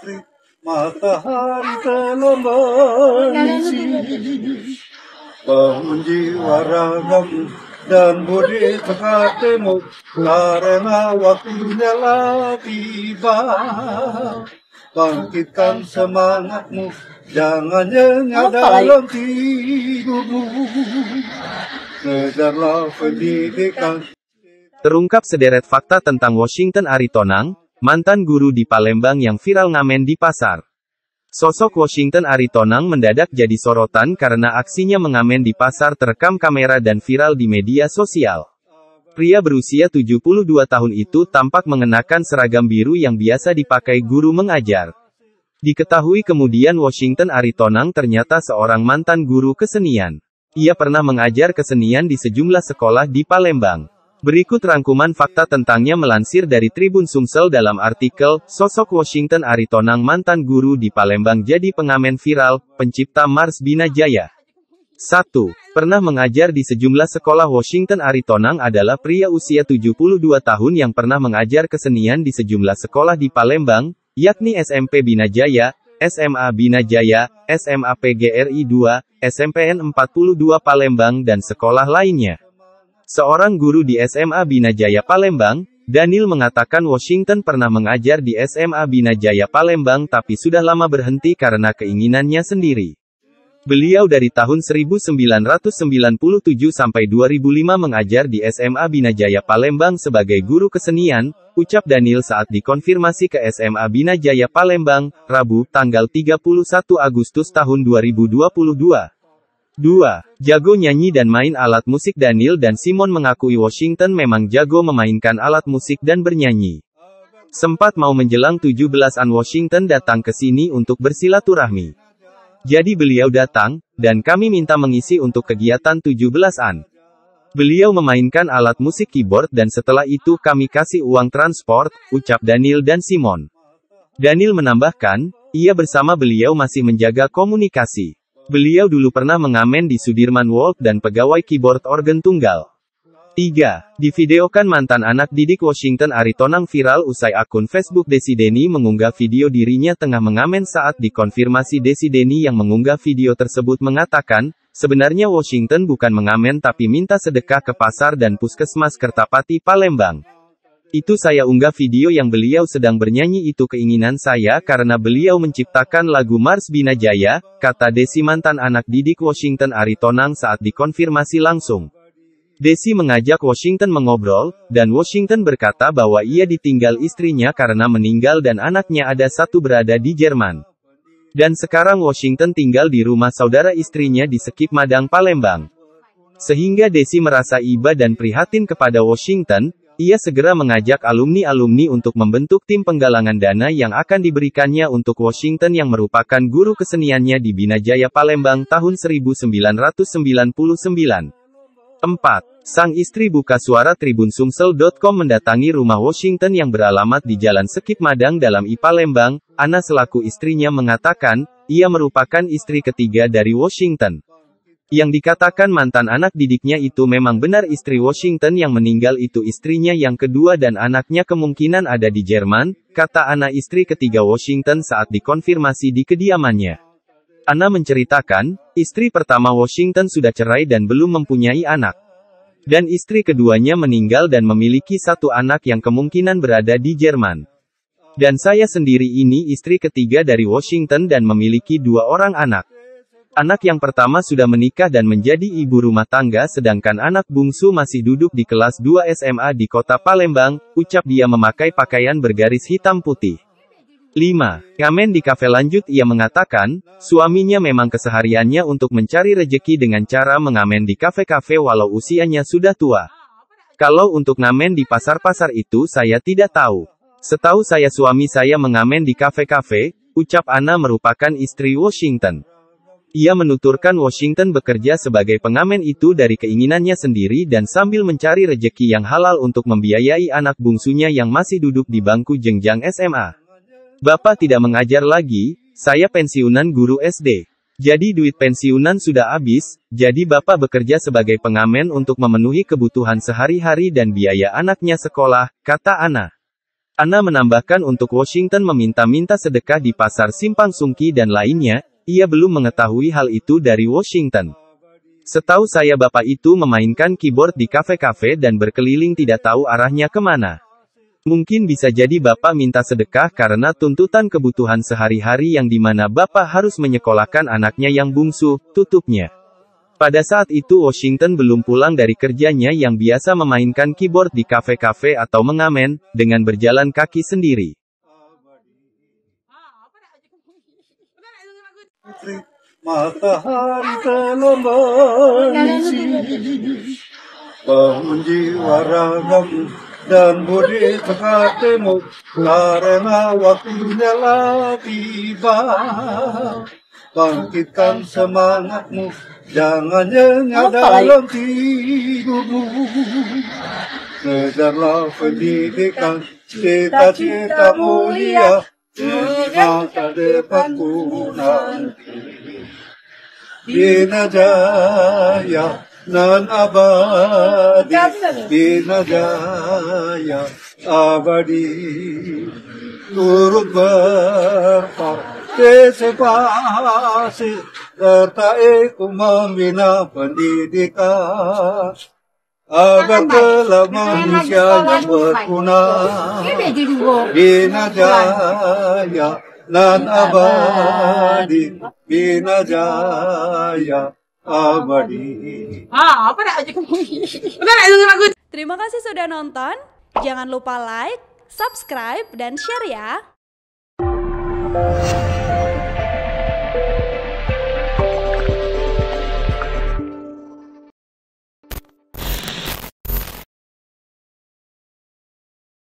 putri matahari telah bangun jiwa ragamu dan budi tekatmu Karena waktunya lagi tiba Bangkitkan semangatmu Jangan nyengah dalam tidurmu Kejarlah pendidikan Terungkap sederet fakta tentang Washington Aritonang, mantan guru di Palembang yang viral ngamen di pasar. Sosok Washington Aritonang mendadak jadi sorotan karena aksinya mengamen di pasar terekam kamera dan viral di media sosial. Pria berusia 72 tahun itu tampak mengenakan seragam biru yang biasa dipakai guru mengajar. Diketahui kemudian Washington Aritonang ternyata seorang mantan guru kesenian. Ia pernah mengajar kesenian di sejumlah sekolah di Palembang. Berikut rangkuman fakta tentangnya melansir dari Tribun Sumsel dalam artikel, sosok Washington Aritonang mantan guru di Palembang jadi pengamen viral, pencipta Mars Bina Jaya. 1. Pernah mengajar di sejumlah sekolah Washington Aritonang adalah pria usia 72 tahun yang pernah mengajar kesenian di sejumlah sekolah di Palembang, yakni SMP Bina Jaya, SMA Bina Jaya, SMA PGRI 2, SMPN 42 Palembang dan sekolah lainnya. Seorang guru di SMA Bina Jaya Palembang, Daniel mengatakan Washington pernah mengajar di SMA Bina Jaya Palembang tapi sudah lama berhenti karena keinginannya sendiri. Beliau dari tahun 1997 sampai 2005 mengajar di SMA Bina Jaya Palembang sebagai guru kesenian, ucap Daniel saat dikonfirmasi ke SMA Bina Jaya Palembang, Rabu, tanggal 31 Agustus tahun 2022. 2. Jago nyanyi dan main alat musik Daniel dan Simon mengakui Washington memang jago memainkan alat musik dan bernyanyi. Sempat mau menjelang 17-an Washington datang ke sini untuk bersilaturahmi. Jadi beliau datang, dan kami minta mengisi untuk kegiatan 17-an. Beliau memainkan alat musik keyboard dan setelah itu kami kasih uang transport, ucap Daniel dan Simon. Daniel menambahkan, ia bersama beliau masih menjaga komunikasi. Beliau dulu pernah mengamen di Sudirman Walk dan pegawai keyboard organ tunggal. 3. Divideokan mantan anak didik Washington Aritonang viral usai akun Facebook Desi Deni mengunggah video dirinya tengah mengamen saat dikonfirmasi Desi Deni yang mengunggah video tersebut mengatakan, sebenarnya Washington bukan mengamen tapi minta sedekah ke pasar dan puskesmas Kertapati Palembang. Itu saya unggah video yang beliau sedang bernyanyi itu keinginan saya karena beliau menciptakan lagu Mars Bina Jaya, kata Desi mantan anak didik Washington Aritonang saat dikonfirmasi langsung. Desi mengajak Washington mengobrol, dan Washington berkata bahwa ia ditinggal istrinya karena meninggal dan anaknya ada satu berada di Jerman. Dan sekarang Washington tinggal di rumah saudara istrinya di Sekip Madang Palembang. Sehingga Desi merasa iba dan prihatin kepada Washington, ia segera mengajak alumni-alumni untuk membentuk tim penggalangan dana yang akan diberikannya untuk Washington yang merupakan guru keseniannya di Bina Jaya Palembang tahun 1999. 4. Sang istri buka suara tribunsumsel.com mendatangi rumah Washington yang beralamat di Jalan Sekip Madang dalam I Palembang, Ana selaku istrinya mengatakan, ia merupakan istri ketiga dari Washington. Yang dikatakan mantan anak didiknya itu memang benar istri Washington yang meninggal itu istrinya yang kedua dan anaknya kemungkinan ada di Jerman, kata anak istri ketiga Washington saat dikonfirmasi di kediamannya. Ana menceritakan, istri pertama Washington sudah cerai dan belum mempunyai anak. Dan istri keduanya meninggal dan memiliki satu anak yang kemungkinan berada di Jerman. Dan saya sendiri ini istri ketiga dari Washington dan memiliki dua orang anak. Anak yang pertama sudah menikah dan menjadi ibu rumah tangga sedangkan anak bungsu masih duduk di kelas 2 SMA di kota Palembang, ucap dia memakai pakaian bergaris hitam putih. 5. Ngamen di kafe lanjut ia mengatakan, suaminya memang kesehariannya untuk mencari rejeki dengan cara mengamen di kafe-kafe walau usianya sudah tua. Kalau untuk ngamen di pasar-pasar itu saya tidak tahu. Setahu saya suami saya mengamen di kafe-kafe, ucap Ana merupakan istri Washington. Ia menuturkan Washington bekerja sebagai pengamen itu dari keinginannya sendiri dan sambil mencari rejeki yang halal untuk membiayai anak bungsunya yang masih duduk di bangku jenjang SMA. Bapak tidak mengajar lagi, saya pensiunan guru SD. Jadi duit pensiunan sudah habis, jadi bapak bekerja sebagai pengamen untuk memenuhi kebutuhan sehari-hari dan biaya anaknya sekolah, kata Ana. Ana menambahkan untuk Washington meminta-minta sedekah di pasar simpang sungki dan lainnya, ia belum mengetahui hal itu dari Washington. Setahu saya bapak itu memainkan keyboard di kafe-kafe dan berkeliling tidak tahu arahnya kemana. Mungkin bisa jadi bapak minta sedekah karena tuntutan kebutuhan sehari-hari yang mana bapak harus menyekolahkan anaknya yang bungsu, tutupnya. Pada saat itu Washington belum pulang dari kerjanya yang biasa memainkan keyboard di kafe-kafe atau mengamen, dengan berjalan kaki sendiri. matahari telah bangun jiwa ragamu dan budi tekatimu karena waktunya telah tiba bangkitkan semangatmu jangan nyengah dalam tidurmu kejarlah pendidikan cita-cita mulia ये न जाया न ये न जाया आवड़ी से पास करता एक मिना पंडित का Abakala manusia yang berguna Bina jaya dan abadi Bina jaya abadi Ah, apa dah aja lagu Terima kasih sudah nonton Jangan lupa like, subscribe, dan share ya